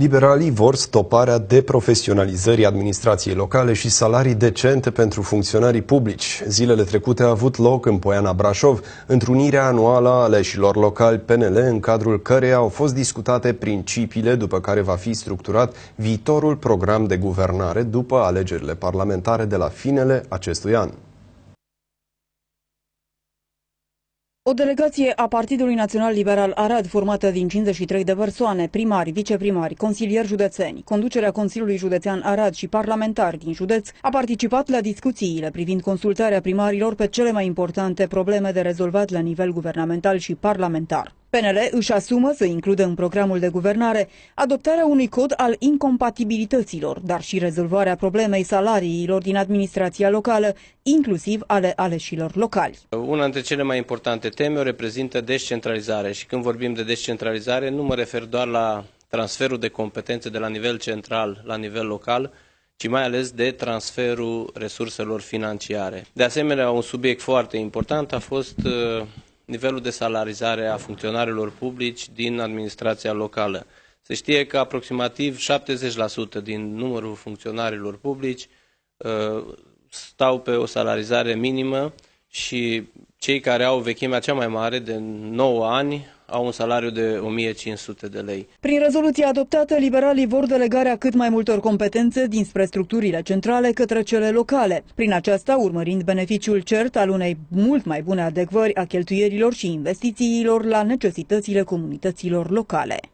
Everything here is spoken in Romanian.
Liberalii vor stoparea deprofesionalizării administrației locale și salarii decente pentru funcționarii publici. Zilele trecute a avut loc în Poiana Brașov întrunirea anuală a aleșilor locali PNL, în cadrul căreia au fost discutate principiile după care va fi structurat viitorul program de guvernare după alegerile parlamentare de la finele acestui an. O delegație a Partidului Național Liberal Arad, formată din 53 de persoane, primari, viceprimari, consilieri județeni, conducerea Consiliului Județean Arad și parlamentari din județ, a participat la discuțiile privind consultarea primarilor pe cele mai importante probleme de rezolvat la nivel guvernamental și parlamentar. PNL își asumă să includă în programul de guvernare adoptarea unui cod al incompatibilităților, dar și rezolvarea problemei salariilor din administrația locală, inclusiv ale aleșilor locali. Una dintre cele mai importante teme o reprezintă descentralizare și când vorbim de descentralizare nu mă refer doar la transferul de competențe de la nivel central la nivel local, ci mai ales de transferul resurselor financiare. De asemenea, un subiect foarte important a fost uh, nivelul de salarizare a funcționarilor publici din administrația locală. Se știe că aproximativ 70% din numărul funcționarilor publici uh, stau pe o salarizare minimă și cei care au vechimea cea mai mare de 9 ani au un salariu de 1500 de lei. Prin rezoluția adoptată, liberalii vor delegarea cât mai multor competențe dinspre structurile centrale către cele locale, prin aceasta urmărind beneficiul cert al unei mult mai bune adecvări a cheltuierilor și investițiilor la necesitățile comunităților locale.